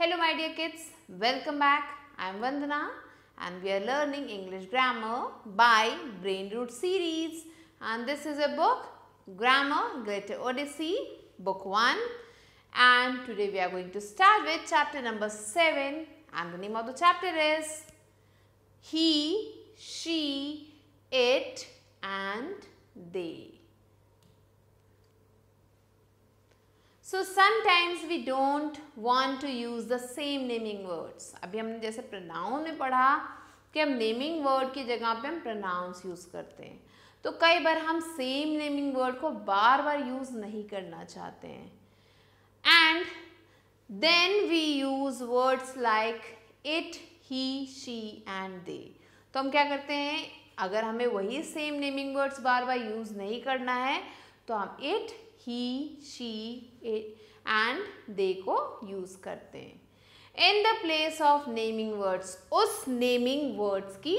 Hello my dear kids, welcome back. I am Vandana and we are learning English grammar by Brain Root series and this is a book Grammar Greater Odyssey book 1 and today we are going to start with chapter number 7 and the name of the chapter is He, She, It and They. So sometimes we don't want to use the same naming words अभी हमने जैसे pronoun में पढ़ा कि हम naming word की जगह पे हम प्रनाउंस यूज़ करते हैं तो कई बार हम सेम नेमिंग वर्ड को बार बार यूज़ नहीं करना चाहते हैं and then we use words like it he she and they तो हम क्या करते हैं अगर हमें वही सेम नेमिंग वर्ड्स बार बार यूज़ नहीं करना है तो हम it he she and they को यूज करते हैं in the place of naming words उस नेमिंग वर्ड्स की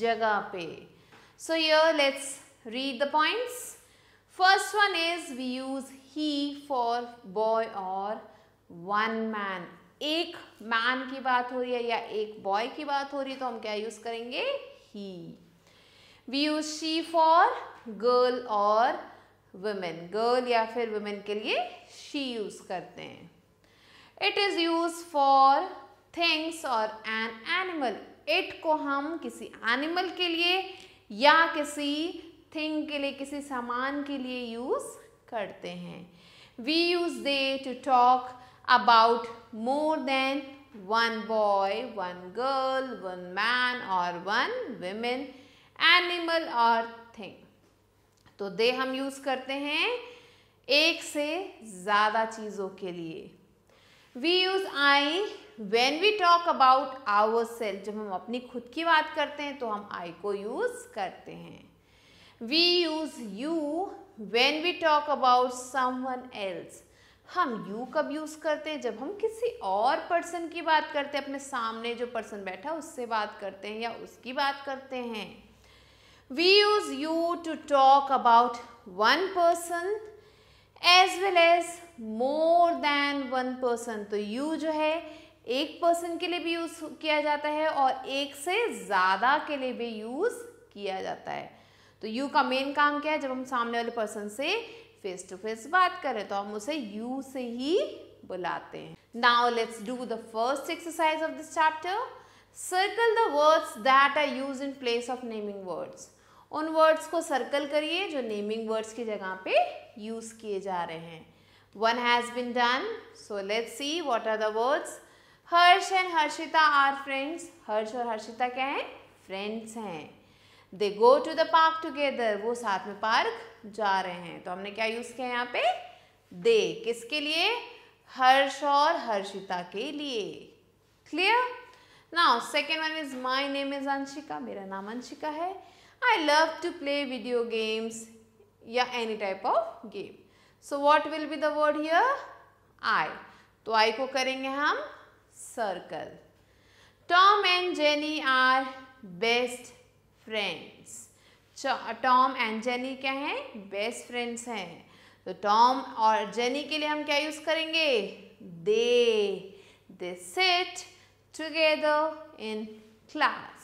जगह पे so yeah let's read the points first one is we use he for boy और वन मैन एक मैन की बात हो रही है या एक बॉय की बात हो रही है तो हम क्या यूज करेंगे he we use she for girl और वुमेन गर्ल या फिर वुमेन के लिए शी यूज़ करते हैं it is use for things और एन एनिमल इट को हम किसी एनिमल के लिए या किसी थिंग के लिए किसी सामान के लिए यूज़ करते हैं we use they to talk about more than one boy one girl one man और वन वेमेन एनिमल और थिंग तो दे हम यूज करते हैं एक से ज्यादा चीजों के लिए we use I when we talk about our self जब हम अपनी खुद की बात करते हैं तो हम आई को यूज करते हैं we use you when we talk about someone else हम यू कब यूज करते हैं जब हम किसी और पर्सन की बात करते हैं अपने सामने जो पर्सन बैठा उससे बात करते हैं या उसकी बात करते हैं we use you to talk about one person as well as more than one person तो यू जो है एक पर्सन के लिए भी यूज किया जाता है और एक से ज़्यादा के लिए भी यूज़ किया जाता है तो यू का मेन काम क्या है जब हम सामने वाले पर्सन से फेस टू फेस बात करें तो हम उसे यू से ही बुलाते हैं now let's do the first exercise of this chapter circle the words that are use in place of naming words उन वर्ड्स को सर्कल करिए जो नेमिंग वर्ड्स की जगह पे यूज़ किए जा रहे हैं one has been done so let see what are the words Harsh and Harshita are friends Harsh और हर्षिता क्या हैं फ्रेंड्स हैं they go to the park together वो साथ में पार्क जा रहे हैं तो हमने क्या यूज़ किया यहाँ पे दे किसके लिए हर्ष और हर्षिता के लिए clear now second one is my name is Anshika मेरा नाम अंशिका है I love to play video games, yeah, any type of game. So what will be the word here? I. तो I को करेंगे हम circle. Tom and Jenny are best friends. Tom and Jenny क्या हैं best friends हैं तो Tom और jenny के लिए हम क्या यूज़ करेंगे they they sat together in class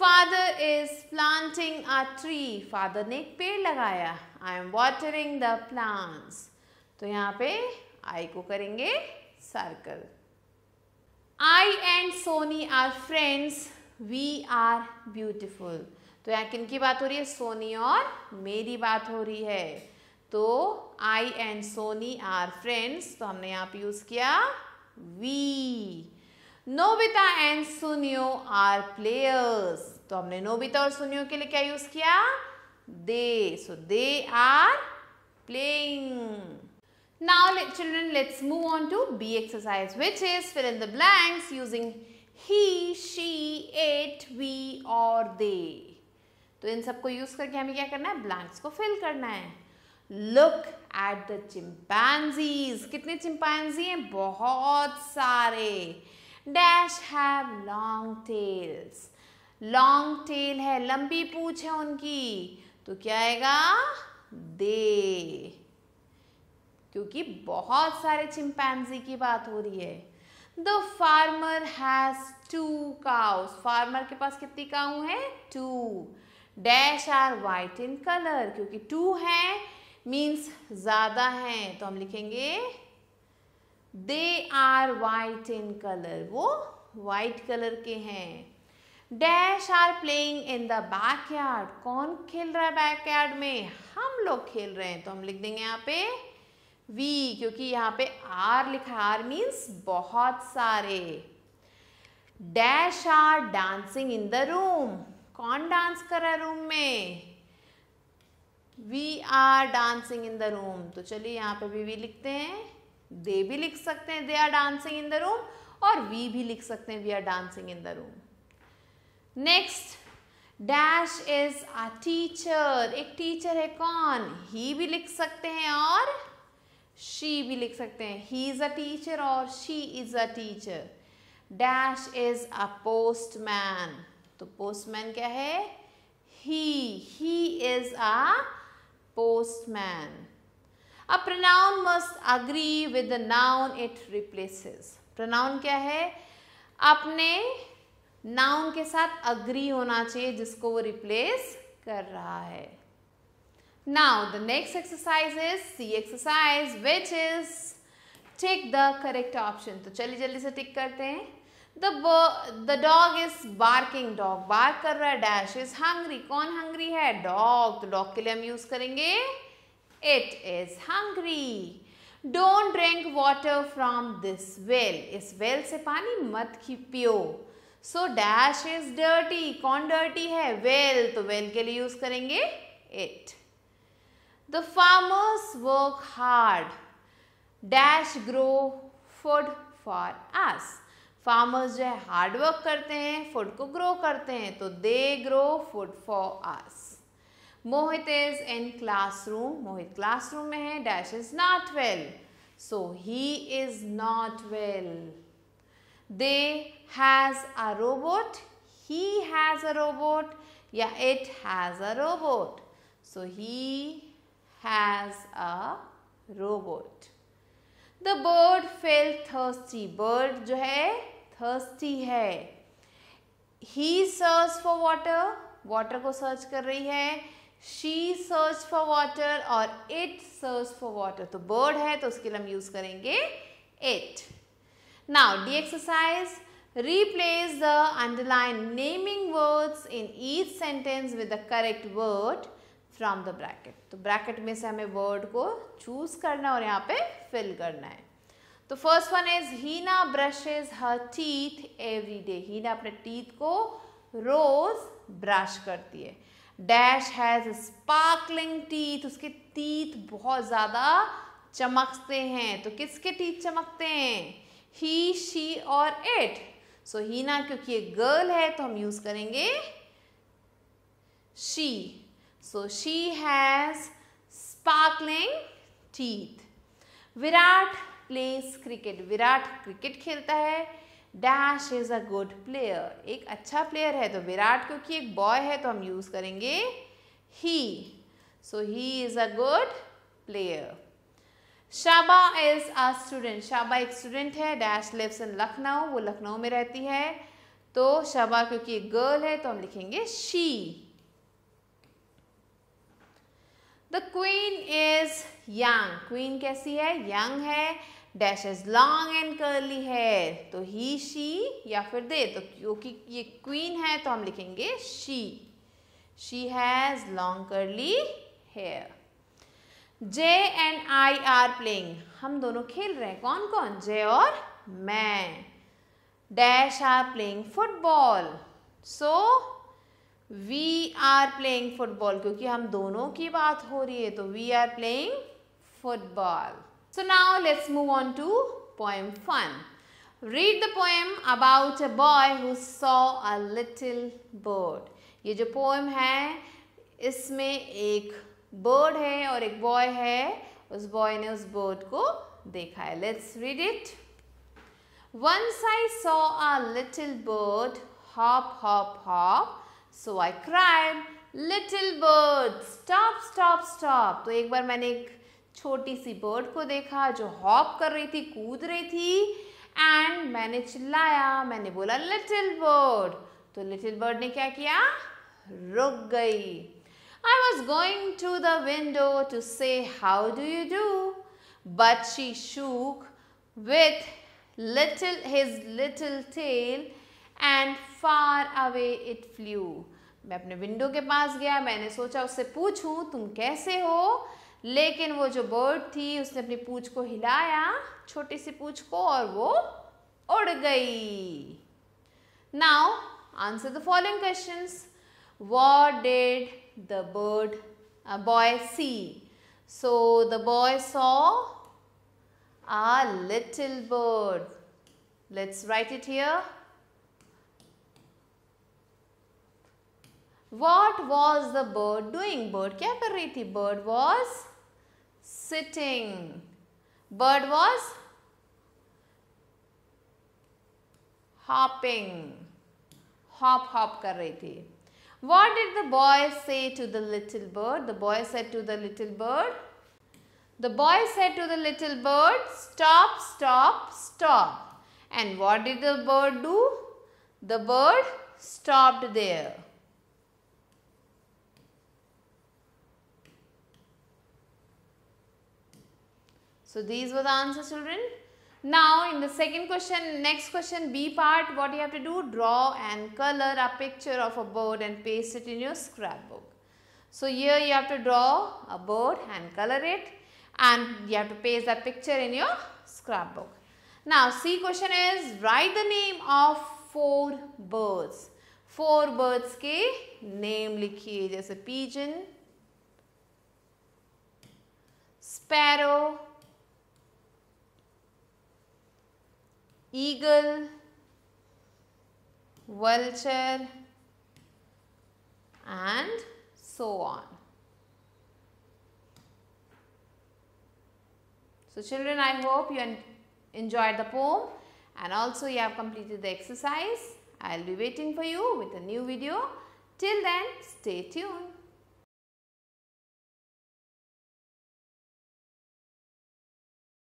father is planting a tree father ने एक पेड़ लगाया I am watering the plants तो यहाँ पे आई को करेंगे circle I and Soni are friends we are beautiful तो यहाँ किन की बात हो रही है सोनी और मेरी बात हो रही है तो I and Soni are friends तो हमने यहाँ पे यूज़ किया we Nobita and Suneo are players तो हमने नोबिता और सुनियो के लिए क्या यूज किया they so they are playing now children let's move on to B exercise which is fill in the blanks using he she it we और they तो इन सबको यूज करके हमें क्या करना है ब्लैंक्स को फिल करना है लुक एट द चिंपैनजीज कितने चिंपैनजी हैं बहुत सारे dash have long tails long tail है लंबी पूछ है उनकी तो क्या आएगा दे क्योंकि बहुत सारे चिंपैंजी की बात हो रही है the farmer has two cows farmer के पास कितनी काऊ है two dash are white in colour क्योंकि टू है मीन्स ज़्यादा है तो हम लिखेंगे they are white in colour वो वाइट कलर के हैं dash are playing in the backyard कौन खेल रहा है बैक यार्ड में हम लोग खेल रहे हैं तो हम लिख देंगे यहाँ पे वी क्योंकि यहाँ पे आर लिखा है आर मीन्स बहुत सारे dash are dancing in the room कौन डांस कर रहा है रूम में we are dancing in the room तो चलिए यहाँ पे भी वी लिखते हैं दे भी लिख सकते हैं they are dancing in the room और वी भी लिख सकते हैं we are dancing in the room next dash is a teacher एक टीचर है कौन ही भी लिख सकते हैं और शी भी लिख सकते हैं ही इज अ टीचर और she is a teacher dash is a postman तो पोस्टमैन क्या है he he is a postman A pronoun must agree with the noun it replaces. Pronoun क्या है अपने noun के साथ agree होना चाहिए जिसको वो replace कर रहा है Now the next exercise is C exercise which is tick the correct option. तो चलिए जल्दी से टिक करते हैं The, the dog is barking. Dog bark कर रहा है. Dash is hungry. कौन hungry है? Dog. तो dog के लिए हम use करेंगे It is hungry. Don't drink water from this well. is well se pani mat ki पियो. So dash is dirty. kon dirty hai Well. to well ke liye use karenge it. The farmers work hard. Dash grow food for us. Farmers जो है work करते हैं food को grow करते हैं तो they grow food for us Mohit is in classroom. Mohit classroom में है. Dash is not well. So he is not well. They has a robot. He has a robot. Yeah, it has a robot. So he has a robot. The bird felt thirsty. Bird जो है thirsty है. He search for water. Water को search कर रही है. She search for water और it search for water तो bird है तो उसके लिए हम यूज करेंगे it now D exercise replace the underlined naming words in each sentence with the correct word from the bracket तो bracket में से हमें word को choose करना और यहाँ पे fill करना है तो first one is Hina brushes her teeth every day Hina अपने teeth को रोज़ brush करती है डैश हैज़ स्पार्कलिंग टीथ उसके टीथ बहुत ज़्यादा चमकते हैं तो किसके टीथ चमकते हैं ही शी और इट सो ही ना क्योंकि ये गर्ल है तो हम यूज़ करेंगे she so she has sparkling teeth Virat plays cricket Virat cricket खेलता है dash is a good player एक अच्छा प्लेयर है तो विराट क्योंकि एक बॉय है तो हम यूज करेंगे he so he is a good player Shaba is a student Shaba एक स्टूडेंट है डैश लिव्स इन लखनऊ वो लखनऊ में रहती है तो शाबा क्योंकि एक गर्ल है तो हम लिखेंगे she the queen is young queen कैसी है यंग है dash is long and curly hair तो ही शी या फिर दे तो क्योंकि ये क्वीन है तो हम लिखेंगे she she has long curly hair J and I are playing हम दोनों खेल रहे हैं कौन कौन जे और मैं dash are playing football so we are playing football क्योंकि हम दोनों की बात हो रही है तो we are playing football So now let's move on to poem 1. Read the poem about a boy who saw a little bird. ये जो poem है इसमें एक bird है और एक boy है उस boy ने उस bird को देखा है Let's read it. Once I saw a little bird hop hop hop so I cried little bird stop stop stop तो एक बार मैंने एक छोटी सी बर्ड को देखा जो हॉप कर रही थी कूद रही थी एंड मैंने चिल्लाया मैंने बोला लिटिल बर्ड तो लिटिल बर्ड ने क्या किया रुक गई I was going to the window to say how do you do but she shook with little his little tail and far away it flew मैं अपने विंडो के पास गया मैंने सोचा उससे पूछूं तुम कैसे हो लेकिन वो जो बर्ड थी उसने अपनी पूछ को हिलाया छोटी सी पूछ को और वो उड़ गई now answer the following question what did the bird boy see so the boy saw a little bird. Let's write it here. What was the bird doing? Bird क्या कर रही थी? Bird was sitting. Bird was hopping. Hop hop kar rahi thi. What did the boy say to the little bird? The boy said to the little bird, the boy said to the little bird, stop, stop, stop. And what did the bird do? The bird stopped there. So, these were the answers, children. Now, in the second question, next question B part, what you have to do? Draw and color a picture of a bird and paste it in your scrapbook. So, here you have to draw a bird and color it and you have to paste that picture in your scrapbook. Now, C question is write the name of four birds. Four birds ke name लिखिए a pigeon, sparrow, eagle, vulture and so on. So children I hope you enjoyed the poem and also you have completed the exercise. I will be waiting for you with a new video. Till then stay tuned.